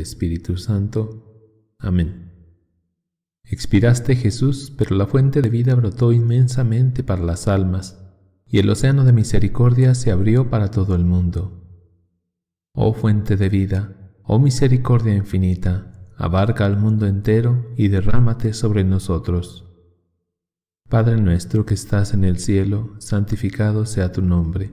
Espíritu Santo. Amén. Expiraste Jesús, pero la fuente de vida brotó inmensamente para las almas, y el océano de misericordia se abrió para todo el mundo. Oh fuente de vida, oh misericordia infinita, abarca al mundo entero y derrámate sobre nosotros. Padre nuestro que estás en el cielo, santificado sea tu nombre.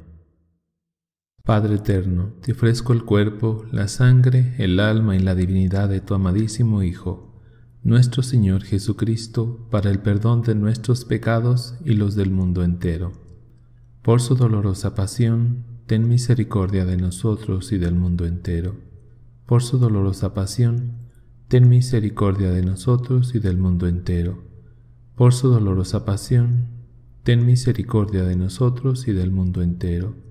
Padre eterno, te ofrezco el cuerpo, la sangre, el alma y la divinidad de tu amadísimo Hijo, nuestro Señor Jesucristo, para el perdón de nuestros pecados y los del mundo entero. Por su dolorosa pasión, ten misericordia de nosotros y del mundo entero. Por su dolorosa pasión, ten misericordia de nosotros y del mundo entero. Por su dolorosa pasión, ten misericordia de nosotros y del mundo entero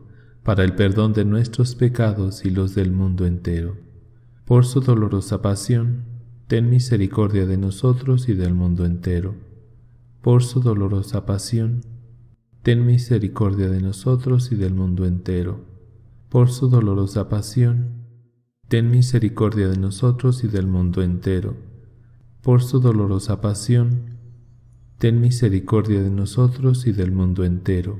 para el perdón de nuestros pecados y los del mundo entero. Por su dolorosa pasión, ten misericordia de nosotros y del mundo entero. Por su dolorosa pasión, ten misericordia de nosotros y del mundo entero. Por su dolorosa pasión, ten misericordia de nosotros y del mundo entero. Por su dolorosa pasión, ten misericordia de nosotros y del mundo entero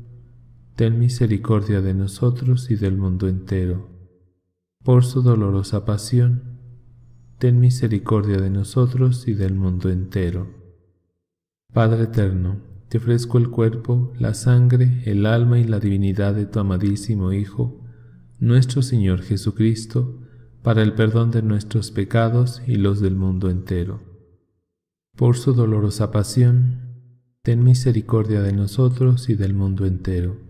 ten misericordia de nosotros y del mundo entero. Por su dolorosa pasión, ten misericordia de nosotros y del mundo entero. Padre eterno, te ofrezco el cuerpo, la sangre, el alma y la divinidad de tu amadísimo Hijo, nuestro Señor Jesucristo, para el perdón de nuestros pecados y los del mundo entero. Por su dolorosa pasión, ten misericordia de nosotros y del mundo entero.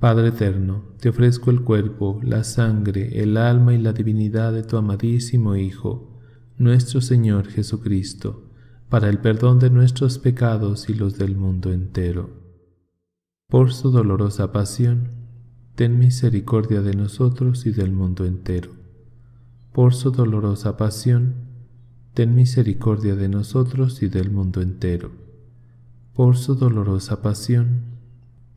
Padre eterno, te ofrezco el cuerpo, la sangre, el alma y la divinidad de tu amadísimo Hijo, nuestro Señor Jesucristo, para el perdón de nuestros pecados y los del mundo entero. Por su dolorosa pasión, ten misericordia de nosotros y del mundo entero. Por su dolorosa pasión, ten misericordia de nosotros y del mundo entero. Por su dolorosa pasión,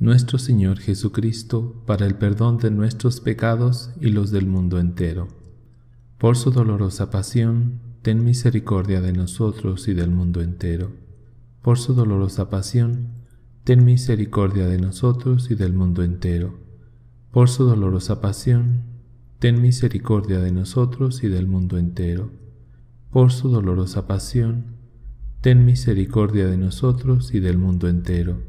nuestro Señor Jesucristo, para el perdón de nuestros pecados y los del mundo entero. Por su dolorosa pasión, ten misericordia de nosotros y del mundo entero. Por su dolorosa pasión, ten misericordia de nosotros y del mundo entero. Por su dolorosa pasión, ten misericordia de nosotros y del mundo entero. Por su dolorosa pasión, ten misericordia de nosotros y del mundo entero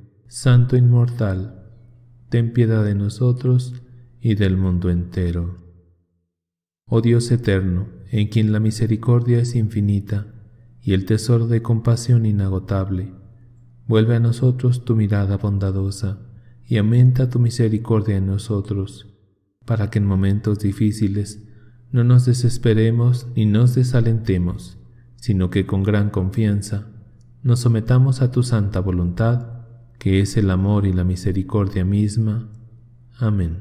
Santo Inmortal, ten piedad de nosotros y del mundo entero. Oh Dios eterno, en quien la misericordia es infinita y el tesoro de compasión inagotable, vuelve a nosotros tu mirada bondadosa y aumenta tu misericordia en nosotros, para que en momentos difíciles no nos desesperemos ni nos desalentemos, sino que con gran confianza nos sometamos a tu santa voluntad que es el amor y la misericordia misma. Amén.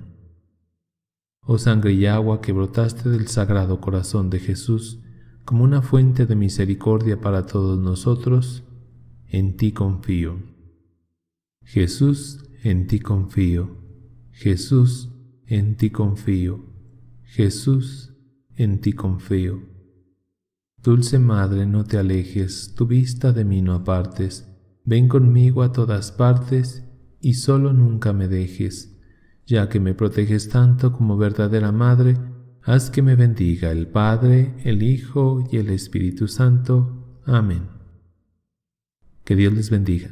Oh sangre y agua que brotaste del sagrado corazón de Jesús como una fuente de misericordia para todos nosotros, en ti confío. Jesús, en ti confío. Jesús, en ti confío. Jesús, en ti confío. Dulce Madre, no te alejes, tu vista de mí no apartes Ven conmigo a todas partes y solo nunca me dejes, ya que me proteges tanto como verdadera madre, haz que me bendiga el Padre, el Hijo y el Espíritu Santo. Amén. Que Dios les bendiga.